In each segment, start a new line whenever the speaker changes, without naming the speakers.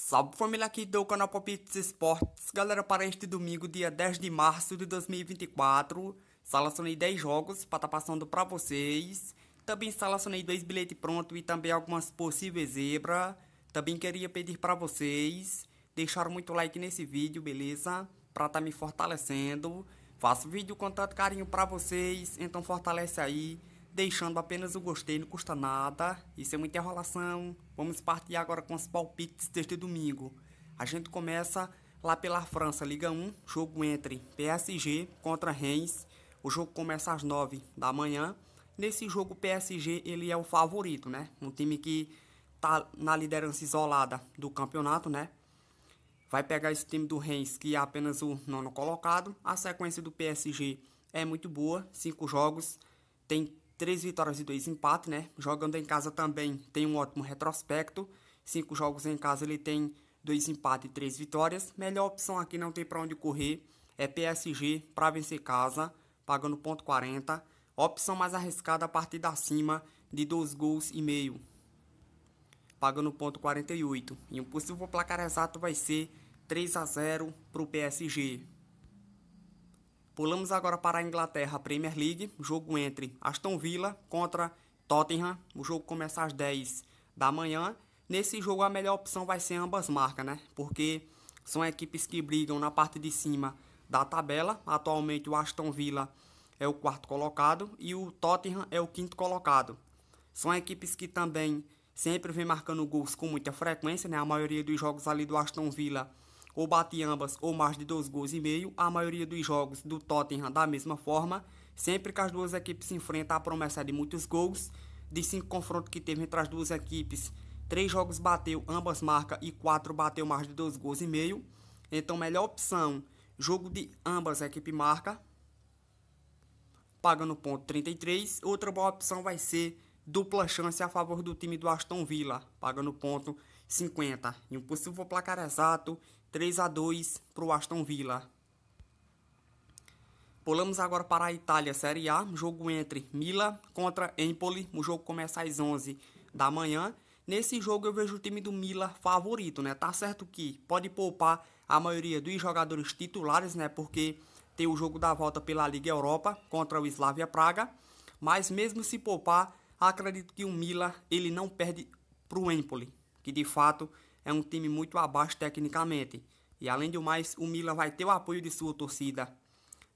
Salve família aqui do canal Palpites Sports, galera, para este domingo, dia 10 de março de 2024, selecionei 10 jogos para estar tá passando para vocês, também selecionei dois bilhetes pronto e também algumas possíveis zebra, também queria pedir para vocês deixar muito like nesse vídeo, beleza? Para estar tá me fortalecendo, faço vídeo com tanto carinho para vocês, então fortalece aí, deixando apenas o gostei, não custa nada. Isso é muita enrolação. Vamos partir agora com os palpites deste domingo. A gente começa lá pela França, Liga 1, jogo entre PSG contra Reims. O jogo começa às 9 da manhã. Nesse jogo, o PSG ele é o favorito, né? Um time que tá na liderança isolada do campeonato, né? Vai pegar esse time do Reims, que é apenas o nono colocado. A sequência do PSG é muito boa, cinco jogos, tem três vitórias e dois empates, né? Jogando em casa também tem um ótimo retrospecto. Cinco jogos em casa ele tem dois empates e três vitórias. Melhor opção aqui não tem para onde correr é PSG para vencer casa, pagando ponto 40. Opção mais arriscada a partir da cima de dois gols e meio, pagando ponto 48. E um possível placar exato vai ser 3 a 0 para o PSG. Pulamos agora para a Inglaterra, Premier League, jogo entre Aston Villa contra Tottenham. O jogo começa às 10 da manhã. Nesse jogo a melhor opção vai ser ambas marcas, né? Porque são equipes que brigam na parte de cima da tabela. Atualmente o Aston Villa é o quarto colocado e o Tottenham é o quinto colocado. São equipes que também sempre vem marcando gols com muita frequência, né? A maioria dos jogos ali do Aston Villa ou bate ambas ou mais de dois gols e meio. A maioria dos jogos do Tottenham da mesma forma. Sempre que as duas equipes se enfrentam, a promessa é de muitos gols. De cinco confrontos que teve entre as duas equipes, três jogos bateu, ambas marca e quatro bateu mais de dois gols e meio. Então, melhor opção, jogo de ambas equipes marca, pagando ponto 33. Outra boa opção vai ser dupla chance a favor do time do Aston Villa, pagando ponto 50. E um possível placar exato 3 a 2 para o Aston Villa. Pulamos agora para a Itália, Série A, jogo entre Mila contra Empoli, o jogo começa às 11 da manhã. Nesse jogo eu vejo o time do Mila favorito, né? Tá certo que pode poupar a maioria dos jogadores titulares, né? Porque tem o jogo da volta pela Liga Europa contra o Slavia Praga, mas mesmo se poupar, acredito que o Mila ele não perde para o Empoli, que de fato é um time muito abaixo tecnicamente. E além do mais, o Mila vai ter o apoio de sua torcida.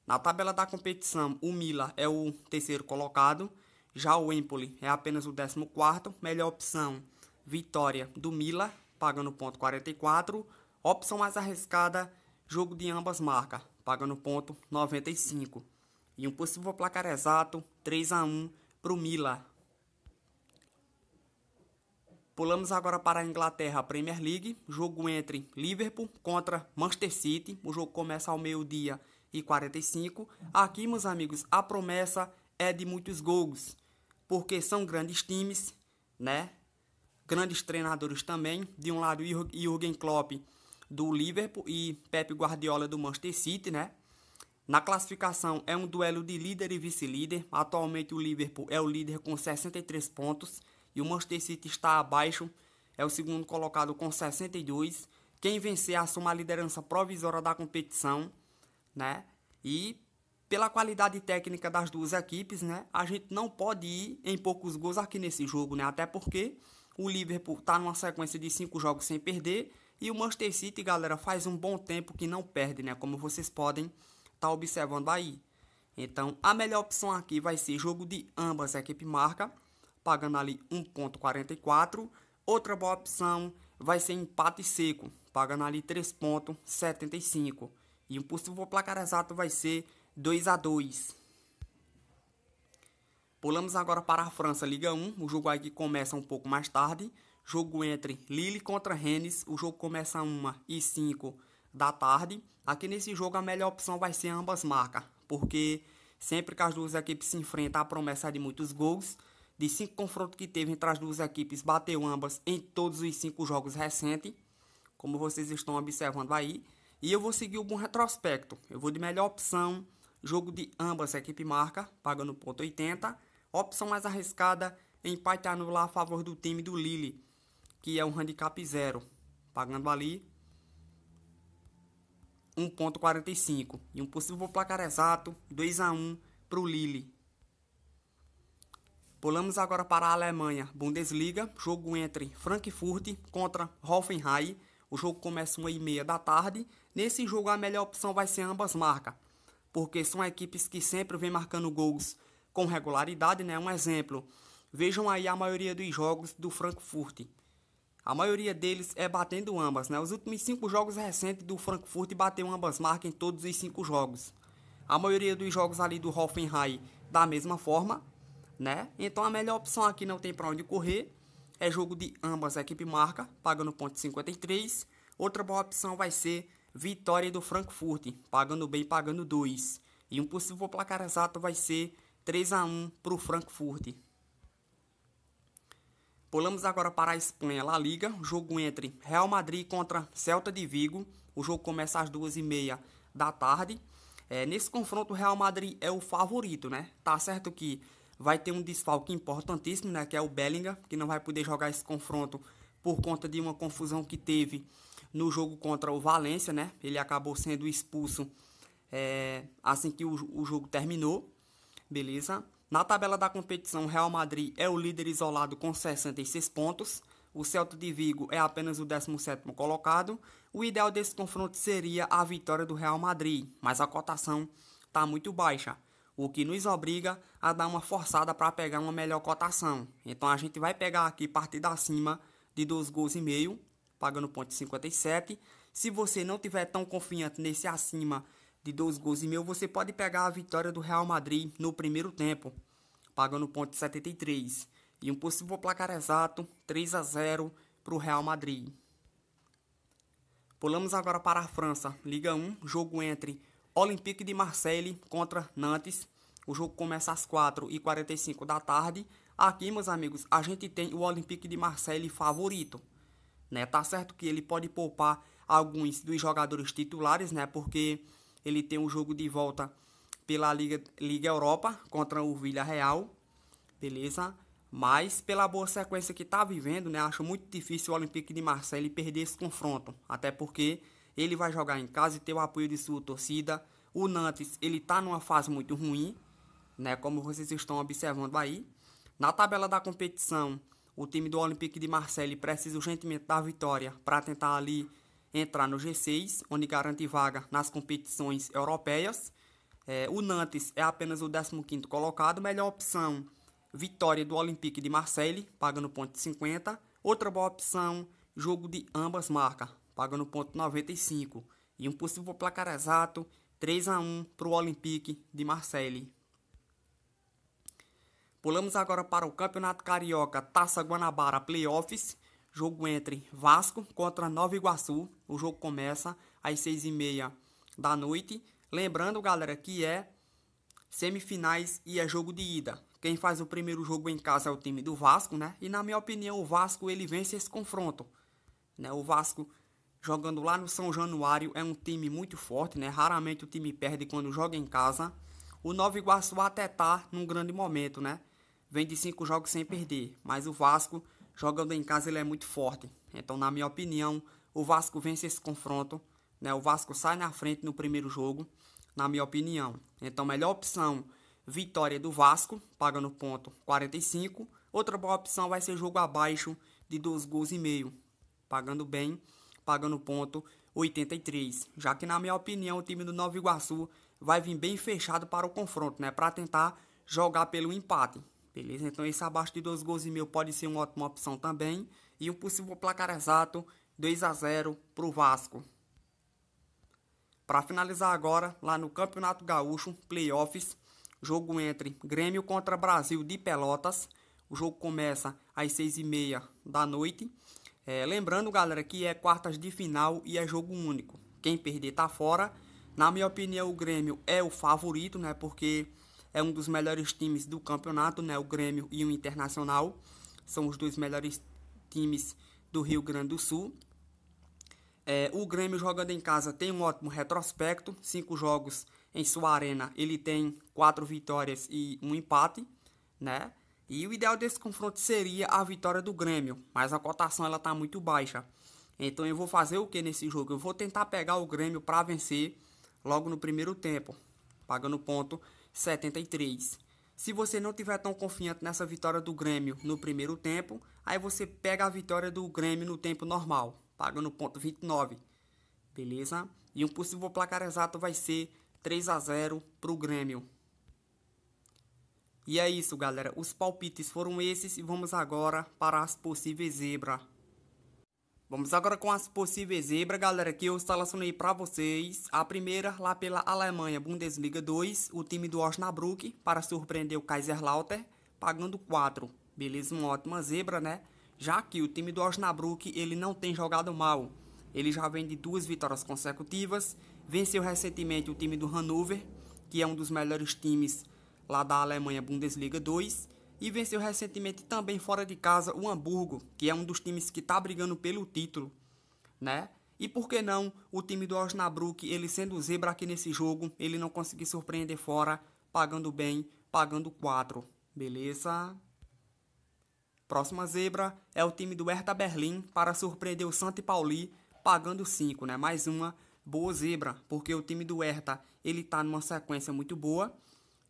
Na tabela da competição, o Mila é o terceiro colocado, já o Empoli é apenas o décimo quarto, melhor opção, vitória do Mila pagando ponto 44, opção mais arriscada, jogo de ambas marcas, pagando ponto 95. E um possível placar exato, 3 a 1 para o Mila. Pulamos agora para a Inglaterra, Premier League, jogo entre Liverpool contra Manchester City. O jogo começa ao meio-dia e 45. Aqui, meus amigos, a promessa é de muitos gols, porque são grandes times, né? Grandes treinadores também. De um lado, Jürgen Klopp do Liverpool e Pep Guardiola do Manchester City, né? Na classificação é um duelo de líder e vice-líder. Atualmente o Liverpool é o líder com 63 pontos e o Manchester City está abaixo, é o segundo colocado com 62. Quem vencer assume a liderança provisória da competição, né? E pela qualidade técnica das duas equipes, né? A gente não pode ir em poucos gols aqui nesse jogo, né? Até porque o Liverpool está numa sequência de cinco jogos sem perder e o Manchester City, galera, faz um bom tempo que não perde, né? Como vocês podem estar tá observando aí. Então, a melhor opção aqui vai ser jogo de ambas a equipe marca pagando ali 1,44. Outra boa opção vai ser empate seco, pagando ali 3,75. E o possível placar exato vai ser 2 a 2. Pulamos agora para a França Liga 1, o jogo aí que começa um pouco mais tarde. Jogo entre Lille contra Rennes, o jogo começa a 1 e 5 da tarde. Aqui nesse jogo a melhor opção vai ser ambas marcas, porque sempre que as duas equipes se enfrentam a promessa é de muitos gols de cinco confrontos que teve entre as duas equipes, bateu ambas em todos os cinco jogos recentes, como vocês estão observando aí. E eu vou seguir o bom retrospecto. Eu vou de melhor opção, jogo de ambas equipe marca, pagando ponto 80. Opção mais arriscada, empate anular a favor do time do Lille, que é um handicap zero, pagando ali 1.45 e um possível placar exato 2 a 1 para o Lille. Pulamos agora para a Alemanha, Bundesliga, jogo entre Frankfurt contra Hoffenheim. O jogo começa 1 e meia da tarde. Nesse jogo a melhor opção vai ser ambas marcas, porque são equipes que sempre vêm marcando gols com regularidade, né? Um exemplo, vejam aí a maioria dos jogos do Frankfurt. A maioria deles é batendo ambas, né? Os últimos cinco jogos recentes do Frankfurt bateu ambas marcas em todos os cinco jogos. A maioria dos jogos ali do Hoffenheim da mesma forma né? Então a melhor opção aqui não tem para onde correr. É jogo de ambas a equipe marca, pagando 0.53. Outra boa opção vai ser vitória do Frankfurt, pagando bem, pagando 2. E um possível placar exato vai ser 3 a 1 para o Frankfurt. Pulamos agora para a Espanha, La Liga, jogo entre Real Madrid contra Celta de Vigo. O jogo começa às duas e meia da tarde. É, nesse confronto, o Real Madrid é o favorito, né? Tá certo que vai ter um desfalque importantíssimo, né, que é o Bellinger, que não vai poder jogar esse confronto por conta de uma confusão que teve no jogo contra o Valência, né? Ele acabou sendo expulso é, assim que o, o jogo terminou, beleza? Na tabela da competição, o Real Madrid é o líder isolado com 66 pontos. O Celta de Vigo é apenas o 17º colocado. O ideal desse confronto seria a vitória do Real Madrid, mas a cotação está muito baixa o que nos obriga a dar uma forçada para pegar uma melhor cotação. Então a gente vai pegar aqui partida acima de 12 gols e meio, pagando ponto 57. Se você não tiver tão confiante nesse acima de 12 gols e meio, você pode pegar a vitória do Real Madrid no primeiro tempo, pagando ponto 73. E um possível placar exato, 3 a 0 para o Real Madrid. Pulamos agora para a França, Liga 1, jogo entre Olympique de Marseille contra Nantes. O jogo começa às 4h45 da tarde. Aqui, meus amigos, a gente tem o Olympique de Marseille favorito. Né? Tá certo que ele pode poupar alguns dos jogadores titulares, né? Porque ele tem um jogo de volta pela Liga, Liga Europa contra o Villarreal. Beleza? Mas pela boa sequência que está vivendo, né? Acho muito difícil o Olympique de Marseille perder esse confronto. Até porque ele vai jogar em casa e ter o apoio de sua torcida. O Nantes, ele tá numa fase muito ruim, né, como vocês estão observando aí. Na tabela da competição, o time do Olympique de Marseille precisa urgentemente da vitória para tentar ali entrar no G6, onde garante vaga nas competições europeias. É, o Nantes é apenas o 15º colocado, melhor opção, vitória do Olympique de Marseille, pagando ponto 50. Outra boa opção, jogo de ambas marcas, pagando ponto 95 e um possível placar exato 3 a 1 para o Olympique de Marseille. Pulamos agora para o Campeonato Carioca Taça Guanabara Playoffs, jogo entre Vasco contra Nova Iguaçu. O jogo começa às 6h30 da noite. Lembrando, galera, que é semifinais e é jogo de ida. Quem faz o primeiro jogo em casa é o time do Vasco, né? E na minha opinião, o Vasco ele vence esse confronto. Né? O Vasco jogando lá no São Januário, é um time muito forte, né? Raramente o time perde quando joga em casa. O Nova Iguaçu até tá num grande momento, né? Vem de cinco jogos sem perder, mas o Vasco, jogando em casa, ele é muito forte. Então, na minha opinião, o Vasco vence esse confronto, né? O Vasco sai na frente no primeiro jogo, na minha opinião. Então, melhor opção, vitória do Vasco, paga no ponto 45. Outra boa opção vai ser jogo abaixo de dois gols e meio, pagando bem pagando ponto 83, já que na minha opinião o time do Nova Iguaçu vai vir bem fechado para o confronto, né, para tentar jogar pelo empate. Beleza? Então esse abaixo de 2 gols e meio pode ser uma ótima opção também. E o possível placar exato, 2 a 0 para o Vasco. Para finalizar agora, lá no Campeonato Gaúcho, playoffs, jogo entre Grêmio contra Brasil de Pelotas. O jogo começa às 6h30 da noite é, lembrando, galera, que é quartas de final e é jogo único. Quem perder tá fora. Na minha opinião, o Grêmio é o favorito, né? Porque é um dos melhores times do campeonato, né? O Grêmio e o Internacional são os dois melhores times do Rio Grande do Sul. É, o Grêmio jogando em casa tem um ótimo retrospecto, cinco jogos em sua arena, ele tem quatro vitórias e um empate, né? E o ideal desse confronto seria a vitória do Grêmio, mas a cotação ela tá muito baixa. Então eu vou fazer o que nesse jogo? Eu vou tentar pegar o Grêmio para vencer logo no primeiro tempo, pagando ponto 73. Se você não tiver tão confiante nessa vitória do Grêmio no primeiro tempo, aí você pega a vitória do Grêmio no tempo normal, pagando ponto 29. Beleza? E um possível placar exato vai ser 3 a 0 pro Grêmio. E é isso, galera. Os palpites foram esses e vamos agora para as possíveis zebra. Vamos agora com as possíveis zebra, galera, que eu selecionei para vocês. A primeira, lá pela Alemanha, Bundesliga 2, o time do Osnabrück, para surpreender o Kaiserslautern, pagando 4. Beleza, uma ótima zebra, né? Já que o time do Osnabrück, ele não tem jogado mal. Ele já vem de duas vitórias consecutivas, venceu recentemente o time do Hannover, que é um dos melhores times lá da Alemanha Bundesliga 2, e venceu recentemente também fora de casa o Hamburgo, que é um dos times que está brigando pelo título, né? E por que não o time do Osnabrück, ele sendo zebra aqui nesse jogo, ele não conseguir surpreender fora, pagando bem, pagando 4, beleza? Próxima zebra é o time do Hertha Berlim para surpreender o Santo Pauli, pagando 5, né? Mais uma boa zebra, porque o time do Hertha, ele tá numa sequência muito boa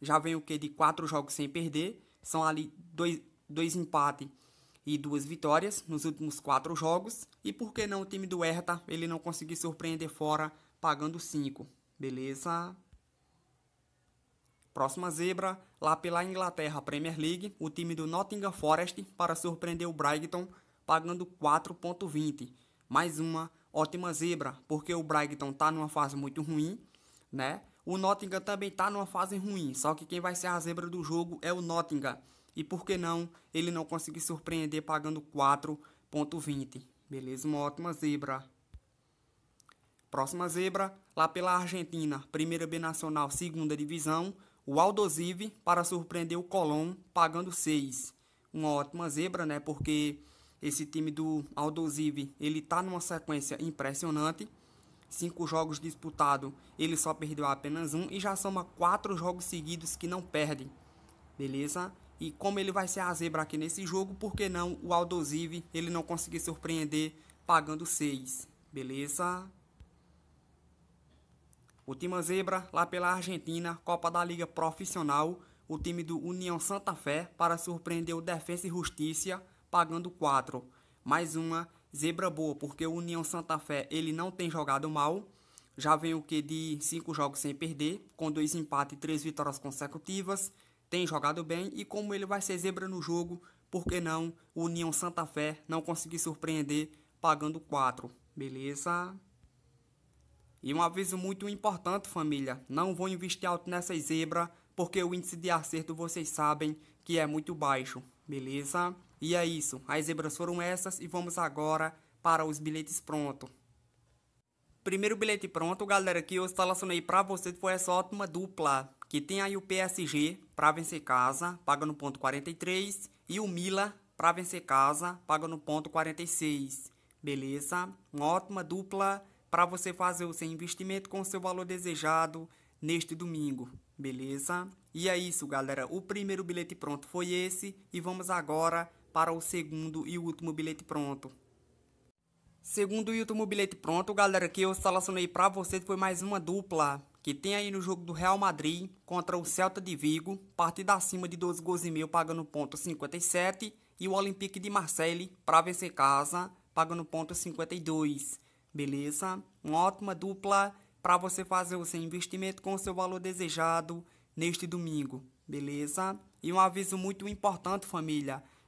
já vem o que de quatro jogos sem perder, são ali dois, dois empates e duas vitórias nos últimos quatro jogos. E por que não o time do Hertha ele não conseguir surpreender fora pagando cinco Beleza? Próxima zebra, lá pela Inglaterra Premier League, o time do Nottingham Forest para surpreender o Brighton pagando 4.20. Mais uma ótima zebra, porque o Brighton está numa fase muito ruim, né? O Nottingham também está numa fase ruim, só que quem vai ser a zebra do jogo é o Nottingham. E por que não ele não conseguir surpreender pagando 4.20? Beleza, uma ótima zebra. Próxima zebra, lá pela Argentina, primeira B Nacional, segunda divisão, o Aldosive para surpreender o Colón pagando 6. Uma ótima zebra, né? Porque esse time do Aldosive, ele está numa sequência impressionante cinco jogos disputados, ele só perdeu apenas um e já soma quatro jogos seguidos que não perde. Beleza? E como ele vai ser a zebra aqui nesse jogo, por que não o Aldosive ele não conseguir surpreender pagando 6? Beleza? O time zebra lá pela Argentina, Copa da Liga Profissional, o time do União Santa Fé para surpreender o Defensa e Justiça pagando 4. Mais uma Zebra boa, porque o União Santa Fé ele não tem jogado mal. Já vem o que de cinco jogos sem perder, com dois empates e três vitórias consecutivas. Tem jogado bem e como ele vai ser zebra no jogo, por que não o União Santa Fé não conseguir surpreender pagando 4, beleza? E um aviso muito importante, família, não vou investir alto nessa zebra, porque o índice de acerto vocês sabem que é muito baixo, beleza? E é isso, as zebras foram essas e vamos agora para os bilhetes pronto. Primeiro bilhete pronto, galera, que eu selecionei para vocês foi essa ótima dupla, que tem aí o PSG para vencer casa, paga no ponto 43, e o Mila para vencer casa, paga no ponto 46. Beleza? Uma ótima dupla para você fazer o seu investimento com o seu valor desejado neste domingo, beleza? E é isso, galera. O primeiro bilhete pronto foi esse e vamos agora para o segundo e último bilhete pronto. Segundo e último bilhete pronto, galera, que eu selecionei para vocês foi mais uma dupla que tem aí no jogo do Real Madrid contra o Celta de Vigo, partida acima de 12 gols e meio, pagando ponto 57, e o Olympique de Marseille para vencer casa, pagando ponto 52. Beleza? Uma ótima dupla para você fazer o seu investimento com o seu valor desejado neste domingo, beleza? E um aviso muito importante, família.